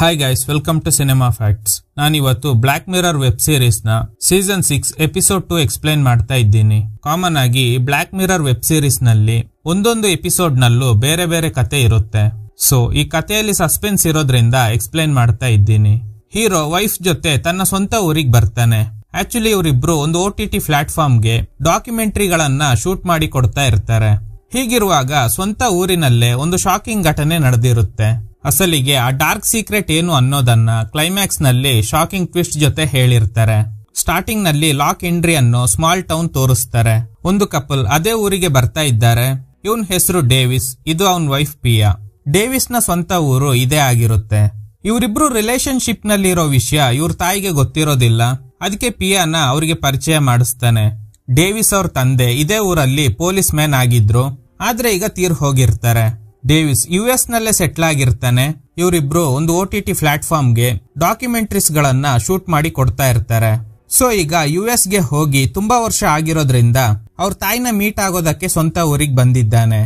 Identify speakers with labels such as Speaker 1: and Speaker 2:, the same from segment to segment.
Speaker 1: hi guys welcome to cinema facts ನಾನು ಇವತ್ತು black mirror web series ನ season six episode two explain ಮಾಡ್ತಾ ಇದ್ದೀನಿ ಕಾಮನ್ ಆಗಿ ಬ್ಲಾಕ್ ಮಿರರ್ ವೆಬ್ ಸೀರೀಸ್ ನಲ್ಲಿ ಒಂದೊಂದು ಎಪಿಸೋಡ್ ನಲ್ಲೂ ಬೇರೆ ಬೇರೆ ಕತೆ ಇರುತ್ತೆ ಸೊ ಈ ಕಥೆಯಲ್ಲಿ ಸಸ್ಪೆನ್ಸ್ ಇರೋದ್ರಿಂದ ಎಕ್ಸ್ಪ್ಲೇನ್ ಮಾಡ್ತಾ ಇದ್ದೀನಿ ಹೀರೋ ವೈಫ್ ಜೊತೆ ತನ್ನ ಸ್ವಂತ ಊರಿಗೆ ಬರ್ತಾನೆ ಆಕ್ಚುಲಿ ಇವರಿಬ್ರು ಒಂದು ಓ ಟಿ ಟಿ ಪ್ಲಾಟ್ಫಾರ್ಮ್ಗೆ ಡಾಕ್ಯುಮೆಂಟ್ರಿಗಳನ್ನ ಶೂಟ್ ಮಾಡಿ ಕೊಡ್ತಾ ಇರ್ತಾರೆ ಹೀಗಿರುವಾಗ ಸ್ವಂತ ಊರಿನಲ್ಲೇ ಒಂದು ಶಾಕಿಂಗ್ ಘಟನೆ ನಡೆದಿರುತ್ತೆ ಅಸಲಿಗೆ ಆ ಡಾರ್ಕ್ ಸೀಕ್ರೆಟ್ ಏನು ಅನ್ನೋದನ್ನ ಕ್ಲೈಮ್ಯಾಕ್ಸ್ ನಲ್ಲಿ ಶಾಕಿಂಗ್ ಟ್ವಿಸ್ಟ್ ಜೊತೆ ಹೇಳಿರ್ತಾರೆ ಸ್ಟಾರ್ಟಿಂಗ್ ನಲ್ಲಿ ಲಾಕ್ ಎಂಟ್ರಿ ಅನ್ನು ಸ್ಮಾಲ್ ಟೌನ್ ತೋರಿಸ್ತಾರೆ ಒಂದು ಕಪಲ್ ಅದೇ ಊರಿಗೆ ಬರ್ತಾ ಇದ್ದಾರೆ ಇವನ್ ಹೆಸರು ಡೇವಿಸ್ ಇದು ಅವನ್ ವೈಫ್ ಪಿಯಾ ಡೇವಿಸ್ ನ ಸ್ವಂತ ಊರು ಇದೇ ಆಗಿರುತ್ತೆ ಇವರಿಬ್ರು ರಿಲೇಶನ್ಶಿಪ್ ಇರೋ ವಿಷಯ ಇವ್ರ ತಾಯಿಗೆ ಗೊತ್ತಿರೋದಿಲ್ಲ ಅದಕ್ಕೆ ಪಿಯಾನ ಅವರಿಗೆ ಪರಿಚಯ ಮಾಡಿಸ್ತಾನೆ ಡೇವಿಸ್ ಅವ್ರ ತಂದೆ ಇದೇ ಊರಲ್ಲಿ ಪೊಲೀಸ್ ಮ್ಯಾನ್ ಆಗಿದ್ರು ಆದ್ರೆ ಈಗ ತೀರ್ ಹೋಗಿರ್ತಾರೆ ಡೇವಿಸ್ ಯು ಎಸ್ ನಲ್ಲೇ ಸೆಟ್ಲ್ ಆಗಿರ್ತಾನೆ ಇವರಿಬ್ರು ಒಂದು ಒ ಟಿ ಟಿ ಪ್ಲಾಟ್ಫಾರ್ಮ್ಗೆ ಡಾಕ್ಯುಮೆಂಟ್ರೀಸ್ ಗಳನ್ನ ಶೂಟ್ ಮಾಡಿ ಕೊಡ್ತಾ ಇರ್ತಾರೆ ಸೊ ಈಗ ಯು ಎಸ್ ಗೆ ಹೋಗಿ ತುಂಬಾ ವರ್ಷ ಆಗಿರೋದ್ರಿಂದ ಅವ್ರ ತಾಯಿನ ಮೀಟ್ ಆಗೋದಕ್ಕೆ ಸ್ವಂತ ಊರಿಗೆ ಬಂದಿದ್ದಾನೆ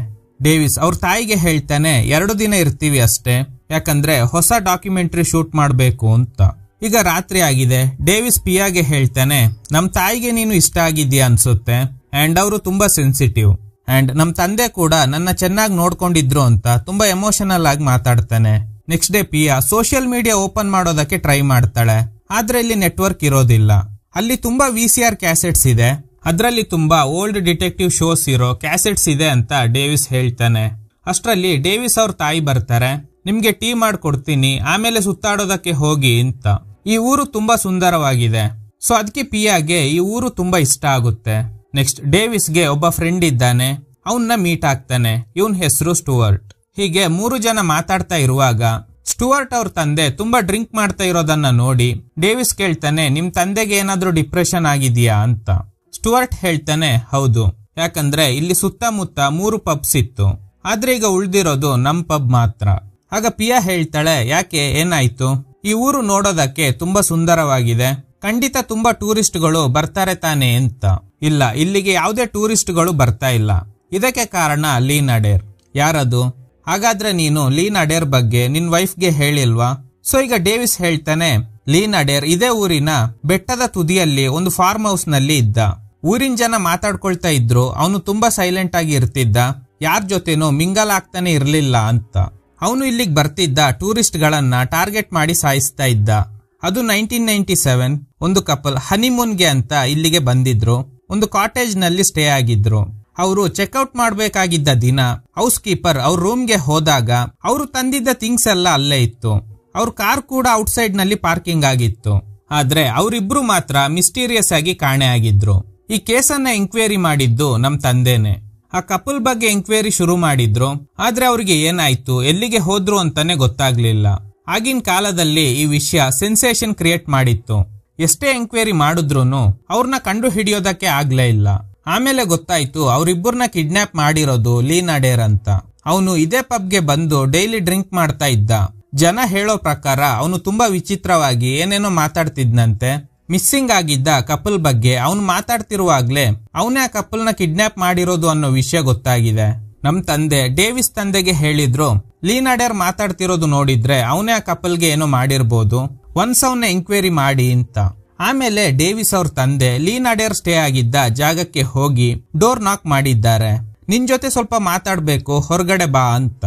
Speaker 1: ಡೇವಿಸ್ ಅವ್ರ ತಾಯಿಗೆ ಹೇಳ್ತಾನೆ ಎರಡು ದಿನ ಇರ್ತೀವಿ ಅಷ್ಟೇ ಯಾಕಂದ್ರೆ ಹೊಸ ಡಾಕ್ಯುಮೆಂಟ್ರಿ ಶೂಟ್ ಮಾಡಬೇಕು ಅಂತ ಈಗ ರಾತ್ರಿ ಆಗಿದೆ ಡೇವಿಸ್ ಪಿಯಾಗೆ ಹೇಳ್ತಾನೆ ನಮ್ ತಾಯಿಗೆ ನೀನು ಇಷ್ಟ ಆಗಿದ್ಯಾ ಅನ್ಸುತ್ತೆ ಅಂಡ್ ಅವರು ತುಂಬಾ ಸೆನ್ಸಿಟಿವ್ ಅಂಡ್ ನಮ್ಮ ತಂದೆ ಕೂಡ ನನ್ನ ಚೆನ್ನಾಗಿ ನೋಡ್ಕೊಂಡಿದ್ರು ಅಂತ ತುಂಬಾ ಎಮೋಷನಲ್ ಆಗಿ ಮಾತಾಡ್ತಾನೆ next day Pia social media open ಮಾಡೋದಕ್ಕೆ ಟ್ರೈ ಮಾಡ್ತಾಳೆ ಆದ್ರೆ ಇಲ್ಲಿ ನೆಟ್ವರ್ಕ್ ಇರೋದಿಲ್ಲ ಅಲ್ಲಿ ತುಂಬಾ ವಿ ಸಿ ಆರ್ ಕ್ಯಾಸೆಟ್ಸ್ ಇದೆ ಅದರಲ್ಲಿ ತುಂಬಾ ಓಲ್ಡ್ ಡಿಟೆಕ್ಟಿವ್ ಶೋಸ್ ಇರೋ ಕ್ಯಾಸೆಟ್ಸ್ ಇದೆ ಅಂತ ಡೇವಿಸ್ ಹೇಳ್ತಾನೆ ಅಷ್ಟರಲ್ಲಿ ಡೇವಿಸ್ ಅವ್ರ ತಾಯಿ ಬರ್ತಾರೆ ನಿಮ್ಗೆ ಟೀ ಮಾಡ್ಕೊಡ್ತೀನಿ ಆಮೇಲೆ ಸುತ್ತಾಡೋದಕ್ಕೆ ಹೋಗಿ ಅಂತ ಈ ಊರು ತುಂಬಾ ಸುಂದರವಾಗಿದೆ ಸೊ ಅದಕ್ಕೆ ಪಿಯಾಗೆ ಈ ಊರು ತುಂಬಾ ಇಷ್ಟ ಆಗುತ್ತೆ ನೆಕ್ಸ್ಟ್ ಡೇವಿಸ್ಗೆ ಒಬ್ಬ ಫ್ರೆಂಡ್ ಇದ್ದಾನೆ ಅವನ್ನ ಮೀಟ್ ಆಗ್ತಾನೆ ಇವನ್ ಹೆಸರು ಸ್ಟುವರ್ಟ್ ಹೀಗೆ ಮೂರು ಜನ ಮಾತಾಡ್ತಾ ಇರುವಾಗ ಸ್ಟುವರ್ಟ್ ಅವ್ರ ತಂದೆ ತುಂಬಾ ಡ್ರಿಂಕ್ ಮಾಡ್ತಾ ಇರೋದನ್ನ ನೋಡಿ ಡೇವಿಸ್ ಕೇಳ್ತಾನೆ ನಿಮ್ ತಂದೆಗೆ ಏನಾದ್ರೂ ಡಿಪ್ರೆಷನ್ ಆಗಿದೆಯಾ ಅಂತ ಸ್ಟುವರ್ಟ್ ಹೇಳ್ತಾನೆ ಹೌದು ಯಾಕಂದ್ರೆ ಇಲ್ಲಿ ಸುತ್ತಮುತ್ತ ಮೂರು ಪಬ್ಸ್ ಇತ್ತು ಆದ್ರೆ ಈಗ ಉಳ್ದಿರೋದು ನಮ್ ಪಬ್ ಮಾತ್ರ ಆಗ ಪಿಯಾ ಹೇಳ್ತಾಳೆ ಯಾಕೆ ಏನಾಯ್ತು ಈ ಊರು ನೋಡೋದಕ್ಕೆ ತುಂಬಾ ಸುಂದರವಾಗಿದೆ ಖಂಡಿತ ತುಂಬಾ ಟೂರಿಸ್ಟ್ಗಳು ಬರ್ತಾರೆ ತಾನೆ ಅಂತ ಇಲ್ಲ ಇಲ್ಲಿಗೆ ಯಾವುದೇ ಟೂರಿಸ್ಟ್ಗಳು ಬರ್ತಾ ಇಲ್ಲ ಇದಕ್ಕೆ ಕಾರಣ ಲೀನ್ ಅಡೇರ್ ಯಾರದು ಹಾಗಾದ್ರೆ ನೀನು ಲೀನ್ ಅಡೇರ್ ಬಗ್ಗೆ ನಿನ್ ವೈಫ್ಗೆ ಹೇಳಿಲ್ವಾ ಸೊ ಈಗ ಡೇವಿಸ್ ಹೇಳ್ತಾನೆ ಲೀನ್ ಅಡೇರ್ ಇದೇ ಊರಿನ ಬೆಟ್ಟದ ತುದಿಯಲ್ಲಿ ಒಂದು ಫಾರ್ಮ್ ಹೌಸ್ ನಲ್ಲಿ ಇದ್ದ ಊರಿನ ಜನ ಮಾತಾಡ್ಕೊಳ್ತಾ ಇದ್ರು ಅವನು ತುಂಬಾ ಸೈಲೆಂಟ್ ಆಗಿ ಇರ್ತಿದ್ದ ಯಾರ ಜೊತೆನೂ ಮಿಂಗಲ್ ಆಗ್ತಾನೆ ಇರ್ಲಿಲ್ಲ ಅಂತ ಅವನು ಇಲ್ಲಿಗೆ ಬರ್ತಿದ್ದ ಟೂರಿಸ್ಟ್ ಟಾರ್ಗೆಟ್ ಮಾಡಿ ಸಾಯಿಸ್ತಾ ಇದ್ದ ಅದು ನೈನ್ಟೀನ್ ನೈನ್ಟಿ ಸೆವೆನ್ ಒಂದು ಕಪಲ್ ಹನಿಮೂನ್ಗೆ ಅಂತ ಇಲ್ಲಿಗೆ ಬಂದಿದ್ರು ಒಂದು ಕಾಟೇಜ್ ನಲ್ಲಿ ಸ್ಟೇ ಆಗಿದ್ರು ಅವರು ಚೆಕ್ಔಟ್ ಮಾಡಬೇಕಾಗಿದ್ದ ದಿನ ಹೌಸ್ ಕೀಪರ್ ಅವ್ರ ರೂಮ್ಗೆ ಹೋದಾಗ ಅವರು ತಂದಿದ್ದ ಥಿಂಗ್ಸ್ ಎಲ್ಲ ಅಲ್ಲೇ ಇತ್ತು ಅವ್ರ ಕಾರ್ ಕೂಡ ಔಟ್ ಸೈಡ್ ನಲ್ಲಿ ಪಾರ್ಕಿಂಗ್ ಆಗಿತ್ತು ಆದ್ರೆ ಅವರಿಬ್ರು ಮಾತ್ರ ಮಿಸ್ಟೀರಿಯಸ್ ಆಗಿ ಕಾಣೆ ಆಗಿದ್ರು ಈ ಕೇಸನ್ನ ಎಂಕ್ವೈರಿ ಮಾಡಿದ್ದು ನಮ್ ತಂದೆನೆ ಆ ಕಪಲ್ ಬಗ್ಗೆ ಎಂಕ್ವೈರಿ ಶುರು ಮಾಡಿದ್ರು ಆದ್ರೆ ಅವ್ರಿಗೆ ಏನಾಯ್ತು ಎಲ್ಲಿಗೆ ಹೋದ್ರು ಅಂತಾನೆ ಗೊತ್ತಾಗ್ಲಿಲ್ಲ ಆಗಿನ ಕಾಲದಲ್ಲಿ ಈ ವಿಷಯ ಸೆನ್ಸೇಷನ್ ಕ್ರಿಯೇಟ್ ಮಾಡಿತ್ತು ಎಷ್ಟೇ ಎಂಕ್ವೈರಿ ಮಾಡಿದ್ರು ಅವ್ರನ್ನ ಕಂಡು ಹಿಡಿಯೋದಕ್ಕೆ ಆಗ್ಲೇ ಇಲ್ಲ ಆಮೇಲೆ ಗೊತ್ತಾಯ್ತು ಅವರಿಬ್ಬರನ್ನ ಕಿಡ್ನಾಪ್ ಮಾಡಿರೋದು ಡೇರ್ ಅಂತ ಅವನು ಇದೇ ಪಬ್ಗೆ ಬಂದು ಡೈಲಿ ಡ್ರಿಂಕ್ ಮಾಡ್ತಾ ಇದ್ದ ಜನ ಹೇಳೋ ಪ್ರಕಾರ ಅವನು ತುಂಬಾ ವಿಚಿತ್ರವಾಗಿ ಏನೇನೋ ಮಾತಾಡ್ತಿದ್ನಂತೆ ಮಿಸ್ಸಿಂಗ್ ಆಗಿದ್ದ ಕಪಲ್ ಬಗ್ಗೆ ಅವನು ಮಾತಾಡ್ತಿರುವಾಗ್ಲೇ ಅವನೇ ಆ ನ ಕಿಡ್ನಾಪ್ ಮಾಡಿರೋದು ಅನ್ನೋ ವಿಷಯ ಗೊತ್ತಾಗಿದೆ ನಮ್ ತಂದೆ ಡೇವಿಸ್ ತಂದೆಗೆ ಹೇಳಿದ್ರು ಲೀನಾಡರ್ ಮಾತಾಡ್ತಿರೋದು ನೋಡಿದ್ರೆ ಅವನೇ ಆ ಕಪಲ್ಗೆ ಏನೋ ಮಾಡಿರ್ಬೋದು ಒನ್ಸ್ ಅವನ್ನ ಎಂಕ್ವೈರಿ ಮಾಡಿ ಅಂತ ಆಮೇಲೆ ಡೇವಿಸ್ ಅವ್ರ ತಂದೆ ಲೀನಾಡೇರ್ ಸ್ಟೇ ಆಗಿದ್ದ ಜಾಗಕ್ಕೆ ಹೋಗಿ ಡೋರ್ ನಾಕ್ ಮಾಡಿದ್ದಾರೆ ನಿನ್ ಜೊತೆ ಸ್ವಲ್ಪ ಮಾತಾಡ್ಬೇಕು ಹೊರಗಡೆ ಬಾ ಅಂತ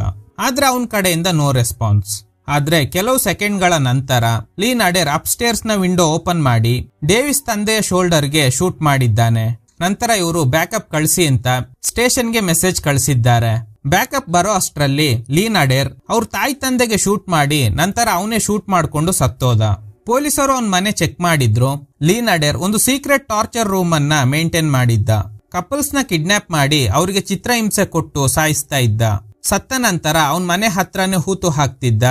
Speaker 1: ಆದ್ರೆ ಅವನ ಕಡೆಯಿಂದ ನೋ ರೆಸ್ಪಾನ್ಸ್ ಆದ್ರೆ ಕೆಲವು ಸೆಕೆಂಡ್ಗಳ ನಂತರ ಲೀನಾಡೆರ್ ಅಪ್ಸ್ಟೇರ್ಸ್ ನ ವಿಂಡೋ ಓಪನ್ ಮಾಡಿ ಡೇವಿಸ್ ತಂದೆಯ ಶೋಲ್ಡರ್ಗೆ ಶೂಟ್ ಮಾಡಿದ್ದಾನೆ ನಂತರ ಇವರು ಬ್ಯಾಕಪ್ ಕಳಿಸಿ ಅಂತ ಸ್ಟೇಷನ್ಗೆ ಮೆಸೇಜ್ ಕಳಿಸಿದ್ದಾರೆ ಬ್ಯಾಕಪ್ ಬರೋ ಅಷ್ಟರಲ್ಲಿ ಲೀನಾಡೇರ್ ಅವ್ರ ತಾಯಿ ತಂದೆಗೆ ಶೂಟ್ ಮಾಡಿ ನಂತರ ಅವನೇ ಶೂಟ್ ಮಾಡ್ಕೊಂಡು ಸತ್ತೋದ ಪೊಲೀಸರು ಅವನ್ ಮನೆ ಚೆಕ್ ಮಾಡಿದ್ರು ಲೀನಾಡೇರ್ ಒಂದು ಸೀಕ್ರೆಟ್ ಟಾರ್ಚರ್ ರೂಮ್ ಅನ್ನ ಮೇಂಟೈನ್ ಮಾಡಿದ್ದ ಕಪಲ್ಸ್ ನ ಕಿಡ್ನಾಪ್ ಮಾಡಿ ಅವರಿಗೆ ಚಿತ್ರಹಿಂಸೆ ಕೊಟ್ಟು ಸಾಯಿಸ್ತಾ ಇದ್ದ ಸತ್ತ ನಂತರ ಅವನ್ ಮನೆ ಹತ್ರನೇ ಹೂತು ಹಾಕ್ತಿದ್ದ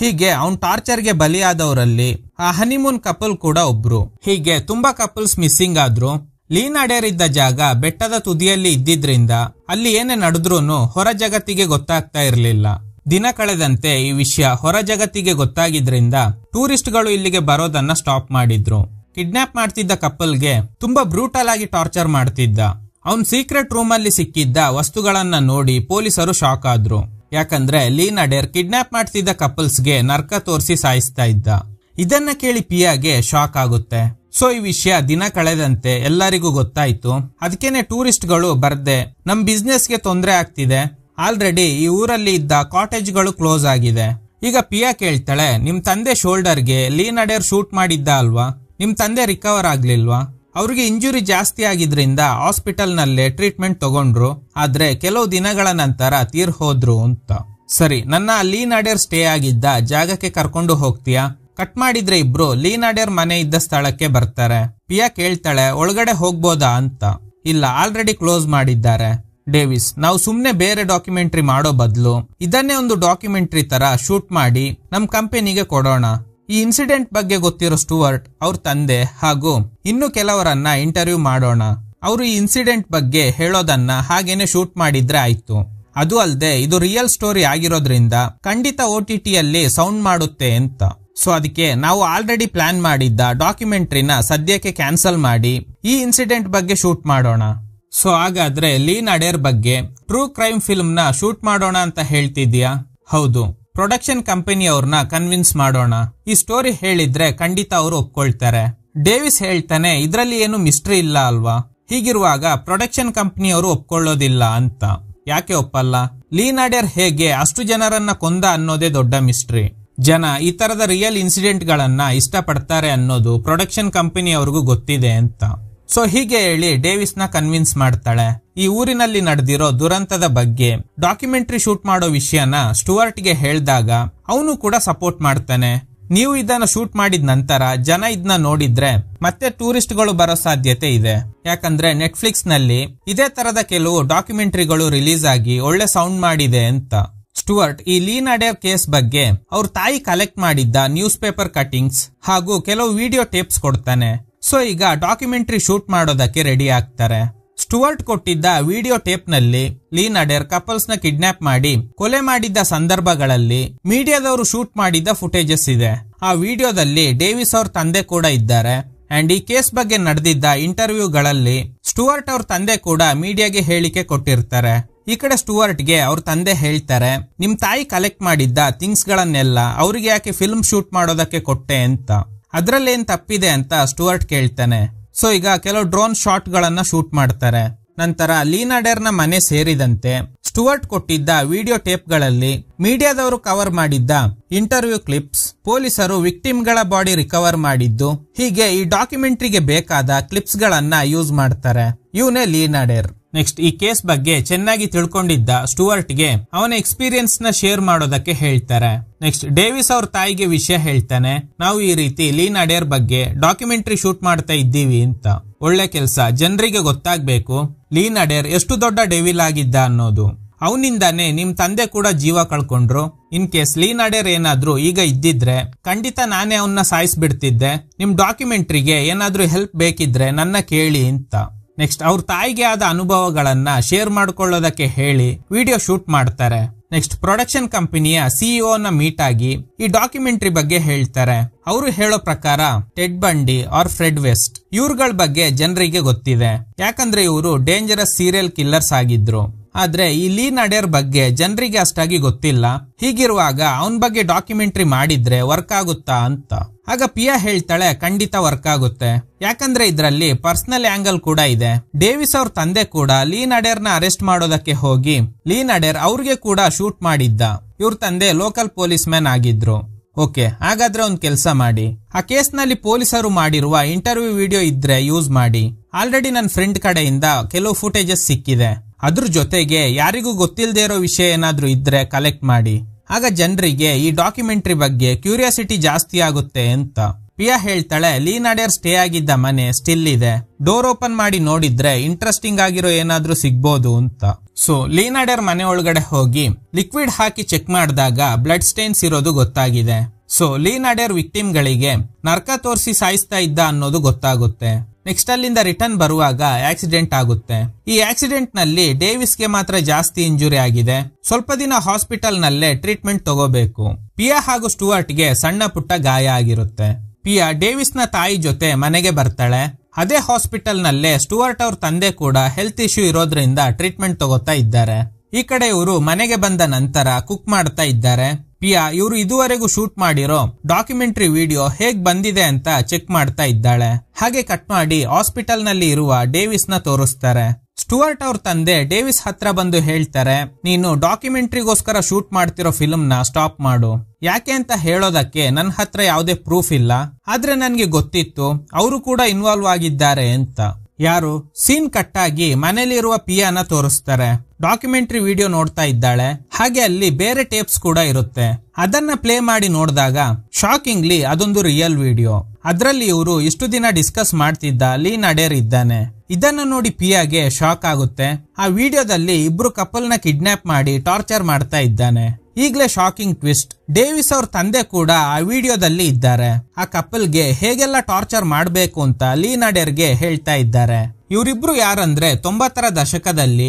Speaker 1: ಹೀಗೆ ಅವನ್ ಟಾರ್ಚರ್ಗೆ ಬಲಿಯಾದವರಲ್ಲಿ ಆ ಹನಿಮೂನ್ ಕಪಲ್ ಕೂಡ ಒಬ್ರು ಹೀಗೆ ತುಂಬಾ ಕಪಲ್ಸ್ ಮಿಸ್ಸಿಂಗ್ ಆದ್ರು ಅಡೇರ್ ಇದ್ದ ಜಾಗ ಬೆಟ್ಟದ ತುದಿಯಲ್ಲಿ ಇದ್ದಿದ್ರಿಂದ ಅಲ್ಲಿ ಏನೇ ನಡೆದ್ರೂ ಹೊರ ಜಗತ್ತಿಗೆ ಗೊತ್ತಾಗ್ತಾ ಇರಲಿಲ್ಲ ದಿನ ಕಳೆದಂತೆ ಈ ವಿಷಯ ಹೊರ ಜಗತ್ತಿಗೆ ಗೊತ್ತಾಗಿದ್ರಿಂದ ಟೂರಿಸ್ಟ್ಗಳು ಇಲ್ಲಿಗೆ ಬರೋದನ್ನ ಸ್ಟಾಪ್ ಮಾಡಿದ್ರು ಕಿಡ್ನಾಪ್ ಮಾಡ್ತಿದ್ದ ಕಪಲ್ಗೆ ತುಂಬಾ ಬ್ರೂಟಲ್ ಆಗಿ ಟಾರ್ಚರ್ ಮಾಡ್ತಿದ್ದ ಅವನ್ ಸೀಕ್ರೆಟ್ ರೂಮ್ ಅಲ್ಲಿ ಸಿಕ್ಕಿದ್ದ ವಸ್ತುಗಳನ್ನ ನೋಡಿ ಪೊಲೀಸರು ಶಾಕ್ ಆದ್ರು ಯಾಕಂದ್ರೆ ಅಡೇರ್ ಕಿಡ್ನಾಪ್ ಮಾಡ್ತಿದ್ದ ಕಪಲ್ಸ್ಗೆ ನರ್ಕ ತೋರಿಸಿ ಸಾಯಿಸ್ತಾ ಇದ್ದ ಇದನ್ನ ಕೇಳಿ ಪಿಯಾಗೆ ಶಾಕ್ ಆಗುತ್ತೆ ಸೊ ಈ ವಿಷಯ ದಿನ ಕಳೆದಂತೆ ಎಲ್ಲರಿಗೂ ಗೊತ್ತಾಯ್ತು ಅದಕ್ಕೇನೆ ಟೂರಿಸ್ಟ್ಗಳು ಬರ್ದೆ ನಮ್ ಬಿಸ್ನೆಸ್ಗೆ ತೊಂದರೆ ಆಗ್ತಿದೆ ಆಲ್ರೆಡಿ ಈ ಊರಲ್ಲಿ ಇದ್ದ ಕಾಟೇಜ್ಗಳು ಕ್ಲೋಸ್ ಆಗಿದೆ ಈಗ ಪಿಯಾ ಕೇಳ್ತಾಳೆ ನಿಮ್ ತಂದೆ ಶೋಲ್ಡರ್ಗೆ ಅಡೇರ್ ಶೂಟ್ ಮಾಡಿದ್ದ ಅಲ್ವಾ ನಿಮ್ ತಂದೆ ರಿಕವರ್ ಆಗ್ಲಿಲ್ವಾ ಅವ್ರಿಗೆ ಇಂಜುರಿ ಜಾಸ್ತಿ ಆಗಿದ್ರಿಂದ ಹಾಸ್ಪಿಟಲ್ನಲ್ಲೇ ಟ್ರೀಟ್ಮೆಂಟ್ ತಗೊಂಡ್ರು ಆದ್ರೆ ಕೆಲವು ದಿನಗಳ ನಂತರ ತೀರ್ ಹೋದ್ರು ಅಂತ ಸರಿ ನನ್ನ ಲೀನ್ ಅಡೇರ್ ಸ್ಟೇ ಆಗಿದ್ದ ಜಾಗಕ್ಕೆ ಕರ್ಕೊಂಡು ಹೋಗ್ತೀಯಾ ಕಟ್ ಮಾಡಿದ್ರೆ ಇಬ್ರು ಲೀನಾಡೆರ್ ಮನೆ ಇದ್ದ ಸ್ಥಳಕ್ಕೆ ಬರ್ತಾರೆ ಪಿಯಾ ಕೇಳ್ತಾಳೆ ಒಳಗಡೆ ಹೋಗ್ಬೋದಾ ಅಂತ ಇಲ್ಲ ಆಲ್ರೆಡಿ ಕ್ಲೋಸ್ ಮಾಡಿದ್ದಾರೆ ಡೇವಿಸ್ ನಾವು ಸುಮ್ನೆ ಬೇರೆ ಡಾಕ್ಯುಮೆಂಟ್ರಿ ಮಾಡೋ ಬದಲು ಇದನ್ನೇ ಒಂದು ಡಾಕ್ಯುಮೆಂಟ್ರಿ ತರ ಶೂಟ್ ಮಾಡಿ ನಮ್ ಕಂಪೆನಿಗೆ ಕೊಡೋಣ ಈ ಇನ್ಸಿಡೆಂಟ್ ಬಗ್ಗೆ ಗೊತ್ತಿರೋ ಸ್ಟುವರ್ಟ್ ಅವ್ರ ತಂದೆ ಹಾಗೂ ಇನ್ನು ಕೆಲವರನ್ನ ಇಂಟರ್ವ್ಯೂ ಮಾಡೋಣ ಅವರು ಈ ಇನ್ಸಿಡೆಂಟ್ ಬಗ್ಗೆ ಹೇಳೋದನ್ನ ಹಾಗೇನೆ ಶೂಟ್ ಮಾಡಿದ್ರೆ ಆಯ್ತು ಅದು ಅಲ್ಲದೆ ಇದು ರಿಯಲ್ ಸ್ಟೋರಿ ಆಗಿರೋದ್ರಿಂದ ಖಂಡಿತ ಒ ಟಿ ಟಿಯಲ್ಲಿ ಸೌಂಡ್ ಮಾಡುತ್ತೆ ಅಂತ ಸೊ ಅದಕ್ಕೆ ನಾವು ಆಲ್ರೆಡಿ ಪ್ಲಾನ್ ಮಾಡಿದ್ದ ಡಾಕ್ಯುಮೆಂಟ್ರಿನ ಸದ್ಯಕ್ಕೆ ಕ್ಯಾನ್ಸಲ್ ಮಾಡಿ ಈ ಇನ್ಸಿಡೆಂಟ್ ಬಗ್ಗೆ ಶೂಟ್ ಮಾಡೋಣ ಸೊ ಹಾಗಾದ್ರೆ ಲೀನ್ ಅಡೇರ್ ಬಗ್ಗೆ ಟ್ರೂ ಕ್ರೈಮ್ ಫಿಲ್ಮ್ ನ ಶೂಟ್ ಮಾಡೋಣ ಅಂತ ಹೇಳ್ತಿದ್ಯಾ ಹೌದು ಪ್ರೊಡಕ್ಷನ್ ಕಂಪನಿ ಅವ್ರನ್ನ ಕನ್ವಿನ್ಸ್ ಮಾಡೋಣ ಈ ಸ್ಟೋರಿ ಹೇಳಿದ್ರೆ ಖಂಡಿತ ಅವರು ಒಪ್ಕೊಳ್ತಾರೆ ಡೇವಿಸ್ ಹೇಳ್ತಾನೆ ಇದರಲ್ಲಿ ಏನು ಮಿಸ್ಟ್ರಿ ಇಲ್ಲ ಅಲ್ವಾ ಹೀಗಿರುವಾಗ ಪ್ರೊಡಕ್ಷನ್ ಅವರು ಒಪ್ಕೊಳ್ಳೋದಿಲ್ಲ ಅಂತ ಯಾಕೆ ಒಪ್ಪಲ್ಲ ಲೀನಾಡೆರ್ ಹೇಗೆ ಅಷ್ಟು ಜನರನ್ನ ಕೊಂದ ಅನ್ನೋದೇ ದೊಡ್ಡ ಮಿಸ್ಟ್ರಿ ಜನ ಈ ತರದ ರಿಯಲ್ ಇನ್ಸಿಡೆಂಟ್ ಗಳನ್ನ ಇಷ್ಟಪಡ್ತಾರೆ ಅನ್ನೋದು ಪ್ರೊಡಕ್ಷನ್ ಅವ್ರಿಗೂ ಗೊತ್ತಿದೆ ಅಂತ ಸೊ ಹೀಗೆ ಹೇಳಿ ಡೇವಿಸ್ ನ ಕನ್ವಿನ್ಸ್ ಮಾಡ್ತಾಳೆ ಈ ಊರಿನಲ್ಲಿ ನಡೆದಿರೋ ದುರಂತದ ಬಗ್ಗೆ ಡಾಕ್ಯುಮೆಂಟ್ರಿ ಶೂಟ್ ಮಾಡೋ ವಿಷಯನ ಸ್ಟುವರ್ಟ್ ಗೆ ಹೇಳ್ದಾಗ ಅವನು ಕೂಡ ಸಪೋರ್ಟ್ ಮಾಡ್ತಾನೆ ನೀವು ಇದನ್ನು ಶೂಟ್ ಮಾಡಿದ ನಂತರ ಜನ ಇದನ್ನ ನೋಡಿದ್ರೆ ಮತ್ತೆ ಟೂರಿಸ್ಟ್ಗಳು ಬರೋ ಸಾಧ್ಯತೆ ಇದೆ ಯಾಕಂದ್ರೆ ನೆಟ್ಫ್ಲಿಕ್ಸ್ ನಲ್ಲಿ ಇದೇ ತರದ ಕೆಲವು ಡಾಕ್ಯುಮೆಂಟರಿಗಳು ರಿಲೀಸ್ ಆಗಿ ಒಳ್ಳೆ ಸೌಂಡ್ ಮಾಡಿದೆ ಅಂತ ಸ್ಟುವರ್ಟ್ ಈ ಲೀನಾಡೇವ್ ಕೇಸ್ ಬಗ್ಗೆ ಅವ್ರ ತಾಯಿ ಕಲೆಕ್ಟ್ ಮಾಡಿದ್ದ ನ್ಯೂಸ್ ಪೇಪರ್ ಕಟಿಂಗ್ಸ್ ಹಾಗೂ ಕೆಲವು ವಿಡಿಯೋ ಟೇಪ್ಸ್ ಕೊಡ್ತಾನೆ ಸೊ ಈಗ ಡಾಕ್ಯುಮೆಂಟರಿ ಶೂಟ್ ಮಾಡೋದಕ್ಕೆ ರೆಡಿ ಆಗ್ತಾರೆ ಸ್ಟುವರ್ಟ್ ಕೊಟ್ಟಿದ್ದ ವಿಡಿಯೋ ಟೇಪ್ ನಲ್ಲಿ ಲೀನಾಡೆರ್ ಕಪಲ್ಸ್ ನ ಕಿಡ್ನಾಪ್ ಮಾಡಿ ಕೊಲೆ ಮಾಡಿದ್ದ ಸಂದರ್ಭಗಳಲ್ಲಿ ಮೀಡಿಯಾದವರು ಶೂಟ್ ಮಾಡಿದ್ದ ಫುಟೇಜಸ್ ಇದೆ ಆ ವಿಡಿಯೋದಲ್ಲಿ ಡೇವಿಸ್ ಅವ್ರ ತಂದೆ ಕೂಡ ಇದ್ದಾರೆ ಅಂಡ್ ಈ ಕೇಸ್ ಬಗ್ಗೆ ನಡೆದಿದ್ದ ಇಂಟರ್ವ್ಯೂಗಳಲ್ಲಿ ಸ್ಟುವರ್ಟ್ ಅವ್ರ ತಂದೆ ಕೂಡ ಮೀಡಿಯಾಗೆ ಹೇಳಿಕೆ ಕೊಟ್ಟಿರ್ತಾರೆ ಈ ಕಡೆ ಗೆ ಅವ್ರ ತಂದೆ ಹೇಳ್ತಾರೆ ನಿಮ್ ತಾಯಿ ಕಲೆಕ್ಟ್ ಮಾಡಿದ್ದ ಥಿಂಗ್ಸ್ ಗಳನ್ನೆಲ್ಲ ಅವ್ರಿಗೆ ಯಾಕೆ ಫಿಲ್ಮ್ ಶೂಟ್ ಮಾಡೋದಕ್ಕೆ ಕೊಟ್ಟೆ ಅಂತ ಅದ್ರಲ್ಲೇನ್ ತಪ್ಪಿದೆ ಅಂತ ಸ್ಟುವರ್ಟ್ ಕೇಳ್ತಾನೆ ಸೊ ಈಗ ಕೆಲವು ಡ್ರೋನ್ ಶಾಟ್ ಗಳನ್ನ ಶೂಟ್ ಮಾಡ್ತಾರೆ ನಂತರ ಲೀನಾಡೆರ್ನ ಮನೆ ಸೇರಿದಂತೆ ಸ್ಟುವರ್ಟ್ ಕೊಟ್ಟಿದ್ದ ವಿಡಿಯೋ ಟೇಪ್ಗಳಲ್ಲಿ ಮೀಡಿಯಾದವರು ಕವರ್ ಮಾಡಿದ್ದ ಇಂಟರ್ವ್ಯೂ ಕ್ಲಿಪ್ಸ್ ಪೊಲೀಸರು ವಿಕ್ಟಿಮ್ಗಳ ಬಾಡಿ ರಿಕವರ್ ಮಾಡಿದ್ದು ಹೀಗೆ ಈ ಡಾಕ್ಯುಮೆಂಟ್ರಿಗೆ ಬೇಕಾದ ಗಳನ್ನ ಯೂಸ್ ಮಾಡ್ತಾರೆ ಇವನೇ ಲೀನಾಡೆರ್ ನೆಕ್ಸ್ಟ್ ಈ ಕೇಸ್ ಬಗ್ಗೆ ಚೆನ್ನಾಗಿ ತಿಳ್ಕೊಂಡಿದ್ದ ಸ್ಟುವರ್ಟ್ಗೆ ಅವನ ಎಕ್ಸ್ಪೀರಿಯನ್ಸ್ ನ ಶೇರ್ ಮಾಡೋದಕ್ಕೆ ಹೇಳ್ತಾರೆ ನೆಕ್ಸ್ಟ್ ಡೇವಿಸ್ ಅವ್ರ ತಾಯಿಗೆ ವಿಷಯ ಹೇಳ್ತಾನೆ ನಾವು ಈ ರೀತಿ ಲೀನ್ ಅಡೇರ್ ಬಗ್ಗೆ ಡಾಕ್ಯುಮೆಂಟರಿ ಶೂಟ್ ಮಾಡ್ತಾ ಇದ್ದೀವಿ ಅಂತ ಒಳ್ಳೆ ಕೆಲಸ ಜನರಿಗೆ ಗೊತ್ತಾಗ್ಬೇಕು ಲೀನ್ ಅಡೇರ್ ಎಷ್ಟು ದೊಡ್ಡ ಡೇವಿಲ್ ಆಗಿದ್ದ ಅನ್ನೋದು ಅವನಿಂದಾನೆ ನಿಮ್ ತಂದೆ ಕೂಡ ಜೀವ ಕಳ್ಕೊಂಡ್ರು ಇನ್ ಕೇಸ್ ಲೀನ್ ಅಡೇರ್ ಏನಾದ್ರೂ ಈಗ ಇದ್ದಿದ್ರೆ ಖಂಡಿತ ನಾನೇ ಅವನ್ನ ಸಾಯಿಸ್ಬಿಡ್ತಿದ್ದೆ ನಿಮ್ ಡಾಕ್ಯುಮೆಂಟ್ರಿಗೆ ಏನಾದ್ರೂ ಹೆಲ್ಪ್ ಬೇಕಿದ್ರೆ ನನ್ನ ಕೇಳಿ ಅಂತ ನೆಕ್ಸ್ಟ್ ಅವ್ರ ತಾಯಿಗೆ ಆದ ಅನುಭವಗಳನ್ನ ಶೇರ್ ಮಾಡ್ಕೊಳ್ಳೋದಕ್ಕೆ ಹೇಳಿ ವಿಡಿಯೋ ಶೂಟ್ ಮಾಡ್ತಾರೆ ನೆಕ್ಸ್ಟ್ ಪ್ರೊಡಕ್ಷನ್ ಕಂಪನಿಯ ಸಿಇಒ ನ ಮೀಟ್ ಆಗಿ ಈ ಡಾಕ್ಯುಮೆಂಟ್ರಿ ಬಗ್ಗೆ ಹೇಳ್ತಾರೆ ಅವರು ಹೇಳೋ ಪ್ರಕಾರ ಟೆಡ್ ಬಂಡಿ ಆರ್ ಫ್ರೆಡ್ ವೆಸ್ಟ್ ಇವ್ರಗಳ ಬಗ್ಗೆ ಜನರಿಗೆ ಗೊತ್ತಿದೆ ಯಾಕಂದ್ರೆ ಇವರು ಡೇಂಜರಸ್ ಸೀರಿಯಲ್ ಕಿಲ್ಲರ್ಸ್ ಆಗಿದ್ರು ಆದ್ರೆ ಈ ಲೀ ನಡೆರ್ ಬಗ್ಗೆ ಜನರಿಗೆ ಅಷ್ಟಾಗಿ ಗೊತ್ತಿಲ್ಲ ಹೀಗಿರುವಾಗ ಅವನ ಬಗ್ಗೆ ಡಾಕ್ಯುಮೆಂಟ್ರಿ ಮಾಡಿದ್ರೆ ವರ್ಕ್ ಆಗುತ್ತಾ ಅಂತ ಆಗ ಪಿಯಾ ಹೇಳ್ತಾಳೆ ಖಂಡಿತ ವರ್ಕ್ ಆಗುತ್ತೆ ಯಾಕಂದ್ರೆ ಇದರಲ್ಲಿ ಪರ್ಸನಲ್ ಆಂಗಲ್ ಕೂಡ ಇದೆ ಡೇವಿಸ್ ಅವ್ರ ತಂದೆ ಕೂಡ ಲೀನ್ ಅಡೇರ್ ನ ಅರೆಸ್ಟ್ ಮಾಡೋದಕ್ಕೆ ಹೋಗಿ ಲೀನ್ ಅಡೇರ್ ಅವ್ರಿಗೆ ಕೂಡ ಶೂಟ್ ಮಾಡಿದ್ದ ಇವ್ರ ತಂದೆ ಲೋಕಲ್ ಪೊಲೀಸ್ ಮ್ಯಾನ್ ಆಗಿದ್ರು ಓಕೆ ಹಾಗಾದ್ರೆ ಒಂದ್ ಕೆಲಸ ಮಾಡಿ ಆ ಕೇಸ್ ನಲ್ಲಿ ಪೊಲೀಸರು ಮಾಡಿರುವ ಇಂಟರ್ವ್ಯೂ ವಿಡಿಯೋ ಇದ್ರೆ ಯೂಸ್ ಮಾಡಿ ಆಲ್ರೆಡಿ ನನ್ನ ಫ್ರೆಂಡ್ ಕಡೆಯಿಂದ ಕೆಲವು ಫುಟೇಜಸ್ ಸಿಕ್ಕಿದೆ ಅದ್ರ ಜೊತೆಗೆ ಯಾರಿಗೂ ಗೊತ್ತಿಲ್ಲದೆ ಇರೋ ವಿಷಯ ಏನಾದ್ರೂ ಇದ್ರೆ ಕಲೆಕ್ಟ್ ಮಾಡಿ ಆಗ ಜನರಿಗೆ ಈ ಡಾಕ್ಯುಮೆಂಟ್ರಿ ಬಗ್ಗೆ ಕ್ಯೂರಿಯಾಸಿಟಿ ಜಾಸ್ತಿ ಆಗುತ್ತೆ ಅಂತ ಪಿಯಾ ಹೇಳ್ತಾಳೆ ಲೀನಾಡಿಯರ್ ಸ್ಟೇ ಆಗಿದ್ದ ಮನೆ ಸ್ಟಿಲ್ ಇದೆ ಡೋರ್ ಓಪನ್ ಮಾಡಿ ನೋಡಿದ್ರೆ ಇಂಟ್ರೆಸ್ಟಿಂಗ್ ಆಗಿರೋ ಏನಾದ್ರೂ ಸಿಗ್ಬೋದು ಅಂತ ಸೊ ಲೀನಾಡಿಯರ್ ಮನೆ ಒಳಗಡೆ ಹೋಗಿ ಲಿಕ್ವಿಡ್ ಹಾಕಿ ಚೆಕ್ ಮಾಡಿದಾಗ ಬ್ಲಡ್ ಸ್ಟೇನ್ಸ್ ಇರೋದು ಗೊತ್ತಾಗಿದೆ ಸೊ ವಿಕ್ಟಿಮ್ ವಿಕ್ಟಿಮ್ಗಳಿಗೆ ನರ್ಕ ತೋರಿಸಿ ಸಾಯಿಸ್ತಾ ಇದ್ದ ಅನ್ನೋದು ಗೊತ್ತಾಗುತ್ತೆ ನೆಕ್ಸ್ಟ್ ಅಲ್ಲಿಂದ ರಿಟರ್ನ್ ಬರುವಾಗ ಆಕ್ಸಿಡೆಂಟ್ ಆಗುತ್ತೆ ಈ ಆಕ್ಸಿಡೆಂಟ್ ನಲ್ಲಿ ಗೆ ಮಾತ್ರ ಜಾಸ್ತಿ ಇಂಜುರಿ ಆಗಿದೆ ಸ್ವಲ್ಪ ದಿನ ಹಾಸ್ಪಿಟಲ್ ನಲ್ಲೇ ಟ್ರೀಟ್ಮೆಂಟ್ ತಗೋಬೇಕು ಪಿಯಾ ಹಾಗೂ ಗೆ ಸಣ್ಣ ಪುಟ್ಟ ಗಾಯ ಆಗಿರುತ್ತೆ ಪಿಯಾ ನ ತಾಯಿ ಜೊತೆ ಮನೆಗೆ ಬರ್ತಾಳೆ ಅದೇ ಹಾಸ್ಪಿಟಲ್ ನಲ್ಲೇ ಸ್ಟುವರ್ಟ್ ಅವ್ರ ತಂದೆ ಕೂಡ ಹೆಲ್ತ್ ಇಶ್ಯೂ ಇರೋದ್ರಿಂದ ಟ್ರೀಟ್ಮೆಂಟ್ ತಗೋತಾ ಇದ್ದಾರೆ ಈ ಕಡೆ ಇವರು ಮನೆಗೆ ಬಂದ ನಂತರ ಕುಕ್ ಮಾಡ್ತಾ ಇದ್ದಾರೆ ಪಿಯಾ ಇವರು ಇದುವರೆಗೂ ಶೂಟ್ ಮಾಡಿರೋ ಡಾಕ್ಯುಮೆಂಟರಿ ವಿಡಿಯೋ ಹೇಗ್ ಬಂದಿದೆ ಅಂತ ಚೆಕ್ ಮಾಡ್ತಾ ಇದ್ದಾಳೆ ಹಾಗೆ ಕಟ್ ಮಾಡಿ ಹಾಸ್ಪಿಟಲ್ ನಲ್ಲಿ ಇರುವ ಡೇವಿಸ್ ನ ತೋರಿಸ್ತಾರೆ ಸ್ಟುವರ್ಟ್ ಅವ್ರ ತಂದೆ ಡೇವಿಸ್ ಹತ್ರ ಬಂದು ಹೇಳ್ತಾರೆ ನೀನು ಡಾಕ್ಯುಮೆಂಟ್ರಿಗೋಸ್ಕರ ಶೂಟ್ ಮಾಡ್ತಿರೋ ಫಿಲ್ಮ್ ನ ಸ್ಟಾಪ್ ಮಾಡು ಯಾಕೆ ಅಂತ ಹೇಳೋದಕ್ಕೆ ನನ್ನ ಹತ್ರ ಯಾವುದೇ ಪ್ರೂಫ್ ಇಲ್ಲ ಆದ್ರೆ ನನ್ಗೆ ಗೊತ್ತಿತ್ತು ಅವರು ಕೂಡ ಇನ್ವಾಲ್ವ್ ಆಗಿದ್ದಾರೆ ಅಂತ ಯಾರು ಸೀನ್ ಕಟ್ ಆಗಿ ಮನೇಲಿರುವ ಪಿಯಾನ ತೋರಿಸ್ತಾರೆ ಡಾಕ್ಯುಮೆಂಟ್ರಿ ವಿಡಿಯೋ ನೋಡ್ತಾ ಇದ್ದಾಳೆ ಹಾಗೆ ಅಲ್ಲಿ ಬೇರೆ ಟೇಪ್ಸ್ ಕೂಡ ಇರುತ್ತೆ ಅದನ್ನ ಪ್ಲೇ ಮಾಡಿ ನೋಡಿದಾಗ ಶಾಕಿಂಗ್ಲಿ ಅದೊಂದು ರಿಯಲ್ ವಿಡಿಯೋ ಅದರಲ್ಲಿ ಇವರು ಇಷ್ಟು ದಿನ ಡಿಸ್ಕಸ್ ಮಾಡ್ತಿದ್ದ ಲೀನ್ ಅಡೇರ್ ಇದ್ದಾನೆ ಇದನ್ನ ನೋಡಿ ಪಿಯಾಗೆ ಶಾಕ್ ಆಗುತ್ತೆ ಆ ವಿಡಿಯೋದಲ್ಲಿ ಇಬ್ರು ಕಪಲ್ ನ ಕಿಡ್ನಾಪ್ ಮಾಡಿ ಟಾರ್ಚರ್ ಮಾಡ್ತಾ ಇದ್ದಾನೆ ಈಗಲೇ ಶಾಕಿಂಗ್ ಟ್ವಿಸ್ಟ್ ಡೇವಿಸ್ ಅವ್ರ ತಂದೆ ಕೂಡ ಆ ವಿಡಿಯೋದಲ್ಲಿ ಇದ್ದಾರೆ ಆ ಕಪಲ್ಗೆ ಹೇಗೆಲ್ಲ ಟಾರ್ಚರ್ ಮಾಡಬೇಕು ಅಂತ ಗೆ ಹೇಳ್ತಾ ಇದ್ದಾರೆ ಇವರಿಬ್ರು ಯಾರಂದ್ರೆ ತೊಂಬತ್ತರ ದಶಕದಲ್ಲಿ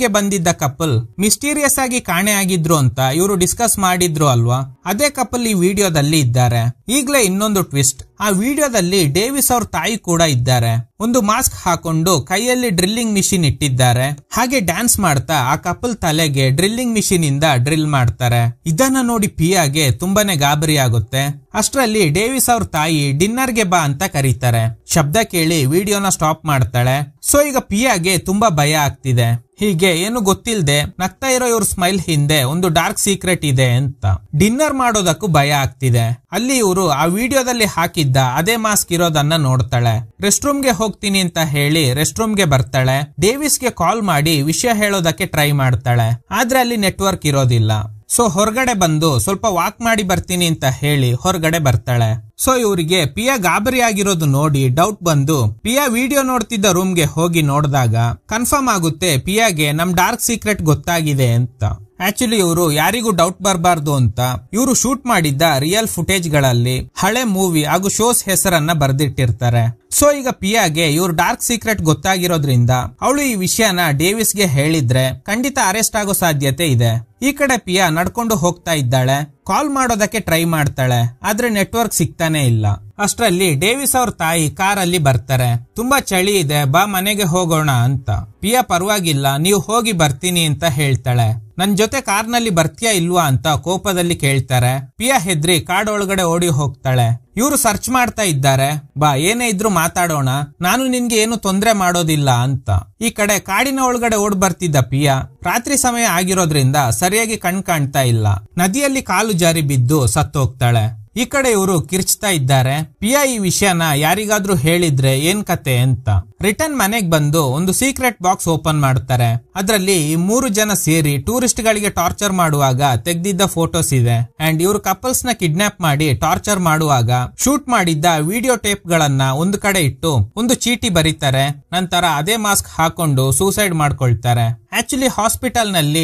Speaker 1: ಗೆ ಬಂದಿದ್ದ ಕಪಲ್ ಮಿಸ್ಟೀರಿಯಸ್ ಆಗಿ ಕಾಣೆಯಾಗಿದ್ರು ಅಂತ ಇವರು ಡಿಸ್ಕಸ್ ಮಾಡಿದ್ರು ಅಲ್ವಾ ಅದೇ ಕಪಲ್ ಈ ವಿಡಿಯೋದಲ್ಲಿ ಇದ್ದಾರೆ ಈಗಲೇ ಇನ್ನೊಂದು ಟ್ವಿಸ್ಟ್ ಆ ವಿಡಿಯೋದಲ್ಲಿ ಡೇವಿಸ್ ಅವ್ರ ತಾಯಿ ಕೂಡ ಇದ್ದಾರೆ ಒಂದು ಮಾಸ್ಕ್ ಹಾಕೊಂಡು ಕೈಯಲ್ಲಿ ಡ್ರಿಲ್ಲಿಂಗ್ ಮಿಷಿನ್ ಇಟ್ಟಿದ್ದಾರೆ ಹಾಗೆ ಡ್ಯಾನ್ಸ್ ಮಾಡ್ತಾ ಆ ಕಪಲ್ ತಲೆಗೆ ಡ್ರಿಲ್ಲಿಂಗ್ ಮಿಷಿನ್ ಇಂದ ಡ್ರಿಲ್ ಮಾಡ್ತಾರೆ ಇದನ್ನ ನೋಡಿ ಪಿಯಾಗೆ ತುಂಬಾನೇ ಗಾಬರಿ ಆಗುತ್ತೆ ಅಷ್ಟರಲ್ಲಿ ಡೇವಿಸ್ ಅವ್ರ ತಾಯಿ ಡಿನ್ನರ್ಗೆ ಬಾ ಅಂತ ಕರೀತಾರೆ ಶಬ್ದ ಕೇಳಿ ವಿಡಿಯೋನ ಸ್ಟಾಪ್ ಮಾಡ್ತಾಳೆ ಸೊ ಈಗ ಪಿಯಾಗೆ ತುಂಬಾ ಭಯ ಆಗ್ತಿದೆ ಹೀಗೆ ಏನು ಗೊತ್ತಿಲ್ಲದೆ ನಗ್ತಾ ಇರೋ ಇವ್ರ ಸ್ಮೈಲ್ ಹಿಂದೆ ಒಂದು ಡಾರ್ಕ್ ಸೀಕ್ರೆಟ್ ಇದೆ ಅಂತ ಡಿನ್ನರ್ ಮಾಡೋದಕ್ಕೂ ಭಯ ಆಗ್ತಿದೆ ಅಲ್ಲಿ ಇವರು ಆ ವಿಡಿಯೋದಲ್ಲಿ ಹಾಕಿದ್ದ ಅದೇ ಮಾಸ್ಕ್ ಇರೋದನ್ನ ನೋಡ್ತಾಳೆ ರೆಸ್ಟ್ ರೂಮ್ಗೆ ಹೋಗ್ತೀನಿ ಅಂತ ಹೇಳಿ ರೆಸ್ಟ್ ರೂಮ್ಗೆ ಬರ್ತಾಳೆ ಡೇವಿಸ್ಗೆ ಕಾಲ್ ಮಾಡಿ ವಿಷಯ ಹೇಳೋದಕ್ಕೆ ಟ್ರೈ ಮಾಡ್ತಾಳೆ ಆದ್ರೆ ಅಲ್ಲಿ ನೆಟ್ವರ್ಕ್ ಇರೋದಿಲ್ಲ ಸೊ ಹೊರಗಡೆ ಬಂದು ಸ್ವಲ್ಪ ವಾಕ್ ಮಾಡಿ ಬರ್ತೀನಿ ಅಂತ ಹೇಳಿ ಹೊರಗಡೆ ಬರ್ತಾಳೆ ಸೊ ಇವರಿಗೆ ಪಿಯಾ ಗಾಬರಿ ಆಗಿರೋದು ನೋಡಿ ಡೌಟ್ ಬಂದು ಪಿಯಾ ವಿಡಿಯೋ ನೋಡ್ತಿದ್ದ ರೂಮ್ಗೆ ಹೋಗಿ ನೋಡಿದಾಗ ಕನ್ಫರ್ಮ್ ಆಗುತ್ತೆ ಪಿಯಾಗೆ ನಮ್ ಡಾರ್ಕ್ ಸೀಕ್ರೆಟ್ ಗೊತ್ತಾಗಿದೆ ಅಂತ ಆಕ್ಚುಲಿ ಇವರು ಯಾರಿಗೂ ಡೌಟ್ ಬರಬಾರ್ದು ಅಂತ ಇವರು ಶೂಟ್ ಮಾಡಿದ್ದ ರಿಯಲ್ ಫುಟೇಜ್ ಗಳಲ್ಲಿ ಹಳೆ ಮೂವಿ ಹಾಗೂ ಶೋಸ್ ಹೆಸರನ್ನ ಬರ್ದಿಟ್ಟಿರ್ತಾರೆ ಸೊ ಈಗ ಪಿಯಾಗೆ ಇವ್ರ ಡಾರ್ಕ್ ಸೀಕ್ರೆಟ್ ಗೊತ್ತಾಗಿರೋದ್ರಿಂದ ಅವಳು ಈ ವಿಷಯನ ಡೇವಿಸ್ಗೆ ಹೇಳಿದ್ರೆ ಖಂಡಿತ ಅರೆಸ್ಟ್ ಆಗೋ ಸಾಧ್ಯತೆ ಇದೆ ಈ ಕಡೆ ಪಿಯಾ ನಡ್ಕೊಂಡು ಹೋಗ್ತಾ ಇದ್ದಾಳೆ ಕಾಲ್ ಮಾಡೋದಕ್ಕೆ ಟ್ರೈ ಮಾಡ್ತಾಳೆ ಆದ್ರೆ ನೆಟ್ವರ್ಕ್ ಸಿಗ್ತಾನೆ ಇಲ್ಲ ಅಷ್ಟರಲ್ಲಿ ಡೇವಿಸ್ ಅವ್ರ ತಾಯಿ ಕಾರಲ್ಲಿ ಬರ್ತಾರೆ ತುಂಬಾ ಚಳಿ ಇದೆ ಬಾ ಮನೆಗೆ ಹೋಗೋಣ ಅಂತ ಪಿಯಾ ಪರವಾಗಿಲ್ಲ ನೀವು ಹೋಗಿ ಬರ್ತೀನಿ ಅಂತ ಹೇಳ್ತಾಳೆ ನನ್ ಜೊತೆ ಕಾರ್ನಲ್ಲಿ ಬರ್ತೀಯಾ ಇಲ್ವಾ ಅಂತ ಕೋಪದಲ್ಲಿ ಕೇಳ್ತಾರೆ ಪಿಯಾ ಹೆದ್ರಿ ಕಾಡೊಳಗಡೆ ಓಡಿ ಹೋಗ್ತಾಳೆ ಇವರು ಸರ್ಚ್ ಮಾಡ್ತಾ ಇದ್ದಾರೆ ಬಾ ಏನೇ ಇದ್ರು ಮಾತಾಡೋಣ ನಾನು ನಿನ್ಗೆ ಏನು ತೊಂದರೆ ಮಾಡೋದಿಲ್ಲ ಅಂತ ಈ ಕಡೆ ಕಾಡಿನ ಒಳಗಡೆ ಓಡ್ ಬರ್ತಿದ್ದ ಪಿಯಾ ರಾತ್ರಿ ಸಮಯ ಆಗಿರೋದ್ರಿಂದ ಸರಿಯಾಗಿ ಕಣ್ ಕಾಣ್ತಾ ಇಲ್ಲ ನದಿಯಲ್ಲಿ ಕಾಲು ಜಾರಿ ಬಿದ್ದು ಸತ್ತೋಗ್ತಾಳೆ ಈ ಕಡೆ ಇವರು ಕಿರ್ಚ್ತಾ ಇದ್ದಾರೆ ಪಿಯಾ ಈ ವಿಷಯನ ಯಾರಿಗಾದ್ರೂ ಹೇಳಿದ್ರೆ ಏನ್ ಕತೆ ಅಂತ ರಿಟರ್ನ್ ಮನೆಗ್ ಬಂದು ಒಂದು ಸೀಕ್ರೆಟ್ ಬಾಕ್ಸ್ ಓಪನ್ ಮಾಡುತ್ತಾರೆ ಅದರಲ್ಲಿ ಮೂರು ಜನ ಸೇರಿ ಟೂರಿಸ್ಟ್ ಗಳಿಗೆ ಟಾರ್ಚರ್ ಮಾಡುವಾಗ ತೆಗ್ದಿದ್ದ ಫೋಟೋಸ್ ಇದೆ ಅಂಡ್ ಇವರು ಕಪಲ್ಸ್ ನ ಕಿಡ್ನಾಪ್ ಮಾಡಿ ಟಾರ್ಚರ್ ಮಾಡುವಾಗ ಶೂಟ್ ಮಾಡಿದ್ದ ವಿಡಿಯೋ ಟೇಪ್ ಗಳನ್ನ ಒಂದು ಕಡೆ ಇಟ್ಟು ಒಂದು ಚೀಟಿ ಬರೀತಾರೆ ನಂತರ ಅದೇ ಮಾಸ್ಕ್ ಹಾಕೊಂಡು ಸೂಸೈಡ್ ಮಾಡ್ಕೊಳ್ತಾರೆ ಆಕ್ಚುಲಿ ಹಾಸ್ಪಿಟಲ್ ನಲ್ಲಿ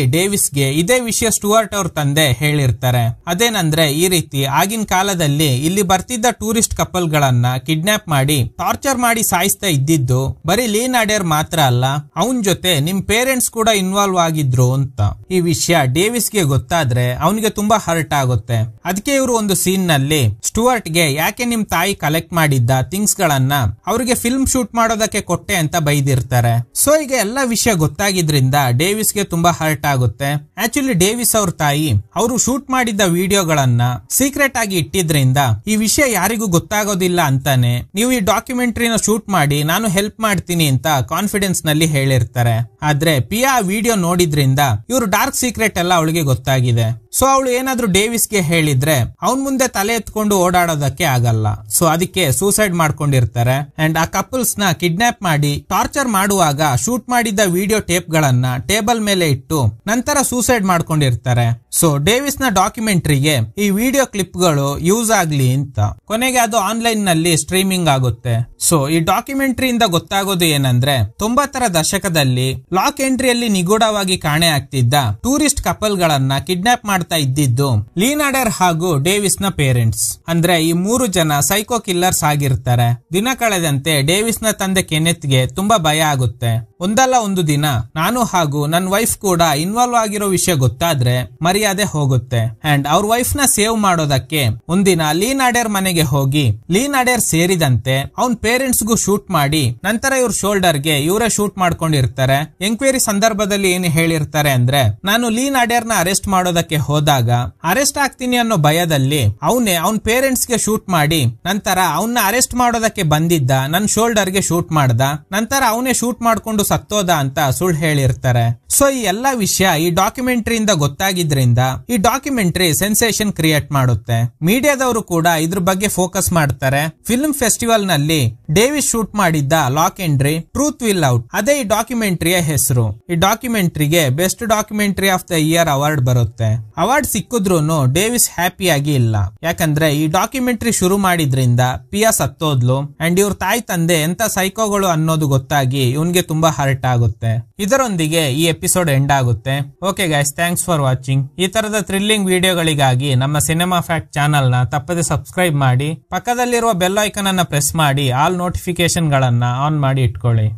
Speaker 1: ಗೆ ಇದೇ ವಿಷಯ ಸ್ಟುವರ್ಟ್ ಅವ್ರ ತಂದೆ ಹೇಳಿರ್ತಾರೆ ಅದೇನಂದ್ರೆ ಈ ರೀತಿ ಆಗಿನ ಕಾಲದಲ್ಲಿ ಇಲ್ಲಿ ಬರ್ತಿದ್ದ ಟೂರಿಸ್ಟ್ ಕಪಲ್ ಗಳನ್ನ ಕಿಡ್ನಾಪ್ ಮಾಡಿ ಟಾರ್ಚರ್ ಮಾಡಿ ಸಾಯಿಸ್ತಾ ಇದ್ದಿದ್ದು ಬರೀ ಲೀನ್ ಅಡೇರ್ ಮಾತ್ರ ಅಲ್ಲ ಅವನ್ ಜೊತೆ ನಿಮ್ ಪೇರೆಂಟ್ಸ್ ಕೂಡ ಇನ್ವಾಲ್ವ್ ಆಗಿದ್ರು ಅಂತ ಈ ವಿಷಯ ಡೇವಿಸ್ಗೆ ಗೊತ್ತಾದ್ರೆ ಅವನಿಗೆ ತುಂಬಾ ಹರ್ಟ್ ಆಗುತ್ತೆ ಅದಕ್ಕೆ ಇವರು ಒಂದು ಸೀನ್ ನಲ್ಲಿ ಸ್ಟುವರ್ಟ್ ಗೆ ಯಾಕೆ ನಿಮ್ ತಾಯಿ ಕಲೆಕ್ಟ್ ಮಾಡಿದ್ದ ಥಿಂಗ್ಸ್ ಗಳನ್ನ ಅವ್ರಿಗೆ ಫಿಲ್ಮ್ ಶೂಟ್ ಮಾಡೋದಕ್ಕೆ ಕೊಟ್ಟೆ ಅಂತ ಬೈದಿರ್ತಾರೆ ಸೊ ಈಗ ಎಲ್ಲಾ ವಿಷಯ ಗೊತ್ತಾಗಿದ್ರಿಂದ ಡೇವಿಸ್ ಗೆ ತುಂಬಾ ಹರ್ಟ್ ಆಗುತ್ತೆ ಆಕ್ಚುಲಿ ಡೇವಿಸ್ ಅವ್ರ ತಾಯಿ ಅವರು ಶೂಟ್ ಮಾಡಿದ್ದ ವಿಡಿಯೋಗಳನ್ನ ಸೀಕ್ರೆಟ್ ಆಗಿ ಇಟ್ಟಿದ್ರಿಂದ ಈ ವಿಷಯ ಯಾರಿಗೂ ಗೊತ್ತಾಗೋದಿಲ್ಲ ಅಂತಾನೆ ನೀವು ಈ ಡಾಕ್ಯುಮೆಂಟ್ರಿನ ಶೂಟ್ ಮಾಡಿ ನಾನು ಹೆಲ್ಪ್ ಮಾಡ್ತೀನಿ ಅಂತ ಕಾನ್ಫಿಡೆನ್ಸ್ ನಲ್ಲಿ ಹೇಳಿರ್ತಾರೆ ಆದ್ರೆ ಪಿಯಾ ವಿಡಿಯೋ ನೋಡಿದ್ರಿಂದ ಇವರು ಡಾರ್ಕ್ ಸೀಕ್ರೆಟ್ ಎಲ್ಲ ಅವಳಿಗೆ ಗೊತ್ತಾಗಿದೆ ಸೊ ಅವಳು ಏನಾದ್ರೂ ಡೇವಿಸ್ಗೆ ಹೇಳಿದ್ರೆ ಅವನ್ ಮುಂದೆ ತಲೆ ಎತ್ಕೊಂಡು ಓಡಾಡೋದಕ್ಕೆ ಆಗಲ್ಲ ಸೊ ಅದಕ್ಕೆ ಸೂಸೈಡ್ ಮಾಡ್ಕೊಂಡಿರ್ತಾರೆ ಅಂಡ್ ಆ ಕಪಲ್ಸ್ ನ ಕಿಡ್ನಾಪ್ ಮಾಡಿ ಟಾರ್ಚರ್ ಮಾಡುವಾಗ ಶೂಟ್ ಮಾಡಿದ್ದ ವಿಡಿಯೋ ಟೇಪ್ ಗಳನ್ನ ಟೇಬಲ್ ಮೇಲೆ ಇಟ್ಟು ನಂತರ ಸೂಸೈಡ್ ಮಾಡ್ಕೊಂಡಿರ್ತಾರೆ ಸೊ ಡೇವಿಸ್ ನ ಡಾಕ್ಯುಮೆಂಟ್ರಿಗೆ ಈ ವಿಡಿಯೋ ಕ್ಲಿಪ್ ಗಳು ಯೂಸ್ ಆಗ್ಲಿ ಅಂತ ಕೊನೆಗೆ ಅದು ಆನ್ಲೈನ್ ನಲ್ಲಿ ಸ್ಟ್ರೀಮಿಂಗ್ ಆಗುತ್ತೆ ಸೊ ಈ ಡಾಕ್ಯುಮೆಂಟ್ರಿಯಿಂದ ಗೊತ್ತಾಗೋದು ಏನಂದ್ರೆ ತೊಂಬತ್ತರ ದಶಕದಲ್ಲಿ ಲಾಕ್ ಎಂಟ್ರಿಯಲ್ಲಿ ನಿಗೂಢವಾಗಿ ಕಾಣೆ ಆಗ್ತಿದ್ದ ಟೂರಿಸ್ಟ್ ಕಪಲ್ ಗಳನ್ನ ಕಿಡ್ನಾಪ್ ಮಾಡ್ತಾ ಇದ್ದಿದ್ದು ಲೀನಾಡರ್ ಹಾಗೂ ಡೇವಿಸ್ ನ ಪೇರೆಂಟ್ಸ್ ಅಂದ್ರೆ ಈ ಮೂರು ಜನ ಸೈಕೋ ಕಿಲ್ಲರ್ಸ್ ಆಗಿರ್ತಾರೆ ದಿನ ಕಳೆದಂತೆ ಡೇವಿಸ್ ನ ತಂದೆ ಗೆ ತುಂಬಾ ಭಯ ಆಗುತ್ತೆ ಒಂದಲ್ಲ ಒಂದು ದಿನ ನಾನು ಹಾಗೂ ನನ್ನ ವೈಫ್ ಕೂಡ ಇನ್ವಾಲ್ವ್ ಆಗಿರೋ ವಿಷಯ ಗೊತ್ತಾದ್ರೆ ಮರಿ ಅದೇ ಹೋಗುತ್ತೆ ಅಂಡ್ ಅವ್ರ ವೈಫ್ ನ ಸೇವ್ ಮಾಡೋದಕ್ಕೆ ಒಂದಿನ ಅಡೇರ್ ಮನೆಗೆ ಹೋಗಿ ಅಡೇರ್ ಸೇರಿದಂತೆ ಅವನ್ ಪೇರೆಂಟ್ಸ್ ಗು ಶೂಟ್ ಮಾಡಿ ನಂತರ ಇವ್ರ ಶೋಲ್ಡರ್ ಗೆ ಇವರೇ ಶೂಟ್ ಮಾಡ್ಕೊಂಡಿರ್ತಾರೆ ಎಂಕ್ವೈರಿ ಸಂದರ್ಭದಲ್ಲಿ ಏನು ಹೇಳಿರ್ತಾರೆ ಅಂದ್ರೆ ನಾನು ಲೀನ್ ಅಡೇರ್ ನ ಅರೆಸ್ಟ್ ಮಾಡೋದಕ್ಕೆ ಹೋದಾಗ ಅರೆಸ್ಟ್ ಆಗ್ತೀನಿ ಅನ್ನೋ ಭಯದಲ್ಲಿ ಅವನೇ ಅವನ್ ಪೇರೆಂಟ್ಸ್ ಗೆ ಶೂಟ್ ಮಾಡಿ ನಂತರ ಅವನ್ನ ಅರೆಸ್ಟ್ ಮಾಡೋದಕ್ಕೆ ಬಂದಿದ್ದ ನನ್ ಶೋಲ್ಡರ್ ಗೆ ಶೂಟ್ ಮಾಡ್ದ ನಂತರ ಅವನೇ ಶೂಟ್ ಮಾಡ್ಕೊಂಡು ಸತ್ತೋದ ಅಂತ ಸುಳ್ಳು ಹೇಳಿರ್ತಾರೆ ಸೊ ಈ ಎಲ್ಲಾ ವಿಷಯ ಈ ಡಾಕ್ಯುಮೆಂಟ್ರಿಯಿಂದ ಗೊತ್ತಾಗಿದ್ರಿಂದ ಈ ಡಾಕ್ಯುಮೆಂಟ್ರಿ ಸೆನ್ಸೇಷನ್ ಕ್ರಿಯೇಟ್ ಮಾಡುತ್ತೆ ಮೀಡಿಯಾದವರು ಕೂಡ ಇದ್ರ ಬಗ್ಗೆ ಫೋಕಸ್ ಮಾಡ್ತಾರೆ ಫಿಲ್ಮ್ ಫೆಸ್ಟಿವಲ್ ನಲ್ಲಿ ಡೇವಿಸ್ ಶೂಟ್ ಮಾಡಿದ್ದ Loch Henry truth will out ಅದೇ ಈ ಡಾಕ್ಯುಮೆಂಟ್ರಿಯ ಹೆಸರು ಈ ಡಾಕ್ಯುಮೆಂಟ್ರಿಗೆ best documentary of the year award ಬರುತ್ತೆ ಅವಾರ್ಡ್ ಸಿಕ್ಕಿದ್ರು ಡೇವಿಸ್ ಹ್ಯಾಪಿಯಾಗಿ ಇಲ್ಲ ಯಾಕಂದ್ರೆ ಈ ಡಾಕ್ಯುಮೆಂಟ್ರಿ ಶುರು ಮಾಡಿದ್ರಿಂದ ಪಿಯಾ ಸತ್ತೋದ್ಲು ಅಂಡ್ ಇವ್ರ ತಾಯಿ ತಂದೆ ಎಂತ ಸೈಕೋಗಳು ಅನ್ನೋದು ಗೊತ್ತಾಗಿ ಇವನ್ಗೆ ತುಂಬಾ ಹರ್ಟ್ ಆಗುತ್ತೆ ಇದರೊಂದಿಗೆ ಈ ಎಪಿಸೋಡ್ ಎಂಡ್ ಆಗುತ್ತೆ okay guys thanks for watching ಈ ತರದ ಥ್ರಿಲ್ಲಿಂಗ್ ವಿಡಿಯೋಗಳಿಗಾಗಿ ನಮ್ಮ ಸಿನಿಮಾ ಫ್ಯಾಕ್ಟ್ ಚಾನಲ್ನ ತಪ್ಪದೆ ಸಬ್ಸ್ಕ್ರೈಬ್ ಮಾಡಿ ಪಕ್ಕದಲ್ಲಿರುವ ಬೆಲ್ ಐಕನ್ ಅನ್ನ ಪ್ರೆಸ್ ಮಾಡಿ ಆಲ್ ನೋಟಿಫಿಕೇಶನ್ ಗಳನ್ನ ಆನ್ ಮಾಡಿ ಇಟ್ಕೊಳ್ಳಿ